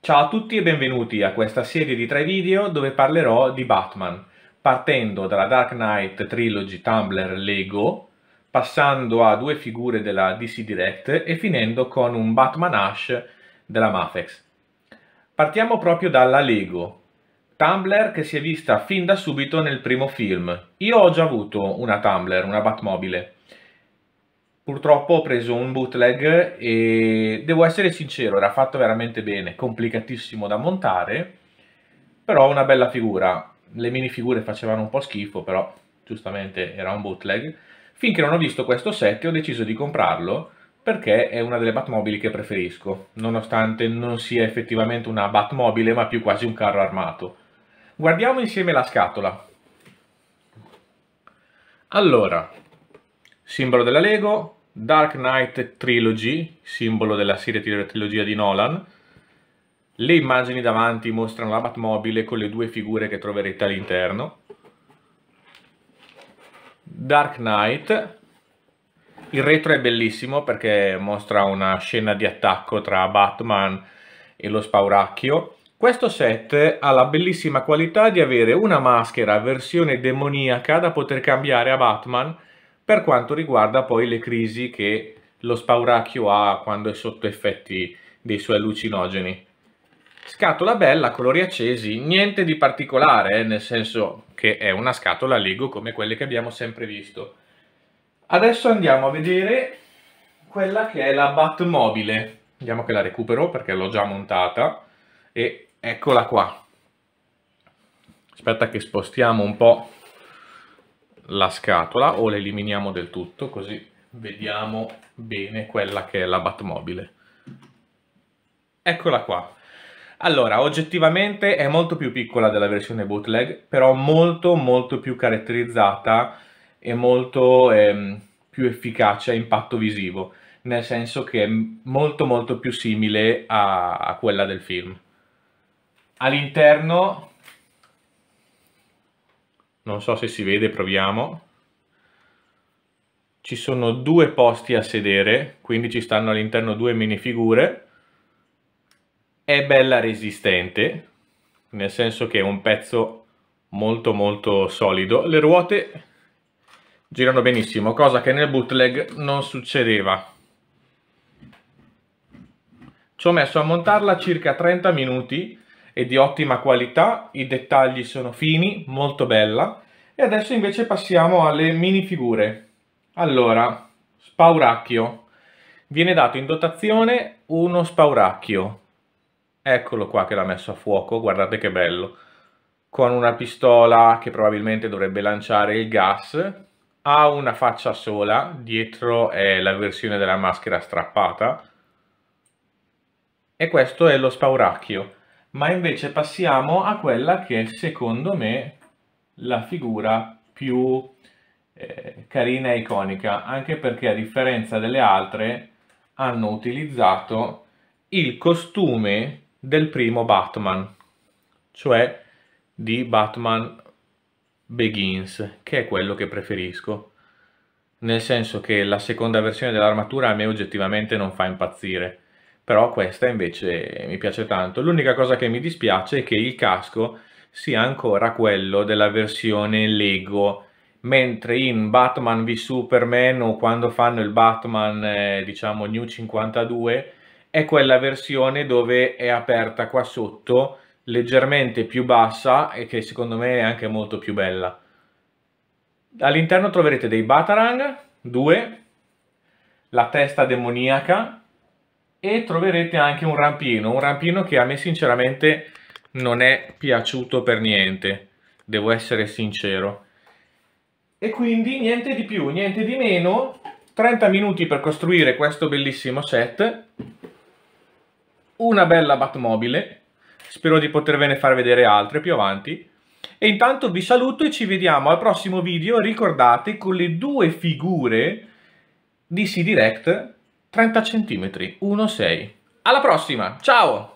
Ciao a tutti e benvenuti a questa serie di tre video dove parlerò di Batman, partendo dalla Dark Knight Trilogy Tumblr Lego, passando a due figure della DC Direct e finendo con un Batman Ash della Mafex. Partiamo proprio dalla Lego, Tumblr che si è vista fin da subito nel primo film. Io ho già avuto una Tumblr, una Batmobile. Purtroppo ho preso un bootleg e devo essere sincero, era fatto veramente bene, complicatissimo da montare, però una bella figura. Le minifigure facevano un po' schifo, però giustamente era un bootleg. Finché non ho visto questo set ho deciso di comprarlo perché è una delle Batmobili che preferisco, nonostante non sia effettivamente una Batmobile ma più quasi un carro armato. Guardiamo insieme la scatola. Allora, simbolo della Lego, Dark Knight Trilogy, simbolo della serie trilogia di Nolan. Le immagini davanti mostrano la Batmobile con le due figure che troverete all'interno. Dark Knight. Il retro è bellissimo perché mostra una scena di attacco tra Batman e lo spauracchio questo set ha la bellissima qualità di avere una maschera versione demoniaca da poter cambiare a Batman per quanto riguarda poi le crisi che lo spauracchio ha quando è sotto effetti dei suoi allucinogeni. Scatola bella, colori accesi, niente di particolare, eh, nel senso che è una scatola Lego come quelle che abbiamo sempre visto. Adesso andiamo a vedere quella che è la Batmobile. Vediamo che la recupero perché l'ho già montata e Eccola qua. Aspetta che spostiamo un po' la scatola o la eliminiamo del tutto così vediamo bene quella che è la Batmobile. Eccola qua. Allora, oggettivamente è molto più piccola della versione bootleg, però molto molto più caratterizzata e molto ehm, più efficace a impatto visivo, nel senso che è molto molto più simile a, a quella del film. All'interno... Non so se si vede, proviamo. Ci sono due posti a sedere, quindi ci stanno all'interno due minifigure. È bella resistente, nel senso che è un pezzo molto molto solido. Le ruote girano benissimo, cosa che nel bootleg non succedeva. Ci ho messo a montarla circa 30 minuti è di ottima qualità, i dettagli sono fini, molto bella. E adesso invece passiamo alle minifigure. Allora, spauracchio. Viene dato in dotazione uno spauracchio. Eccolo qua che l'ha messo a fuoco, guardate che bello. Con una pistola che probabilmente dovrebbe lanciare il gas. Ha una faccia sola, dietro è la versione della maschera strappata. E questo è lo spauracchio ma invece passiamo a quella che è secondo me la figura più eh, carina e iconica, anche perché a differenza delle altre hanno utilizzato il costume del primo Batman, cioè di Batman Begins, che è quello che preferisco. Nel senso che la seconda versione dell'armatura a me oggettivamente non fa impazzire però questa invece mi piace tanto. L'unica cosa che mi dispiace è che il casco sia ancora quello della versione Lego, mentre in Batman v Superman o quando fanno il Batman, eh, diciamo, New 52, è quella versione dove è aperta qua sotto, leggermente più bassa e che secondo me è anche molto più bella. All'interno troverete dei Batarang, due, la testa demoniaca, e troverete anche un rampino, un rampino che a me sinceramente non è piaciuto per niente, devo essere sincero. E quindi niente di più, niente di meno, 30 minuti per costruire questo bellissimo set, una bella Batmobile, spero di potervene far vedere altre più avanti. E intanto vi saluto e ci vediamo al prossimo video, ricordate, con le due figure di C-Direct 30 cm 1,6. Alla prossima, ciao!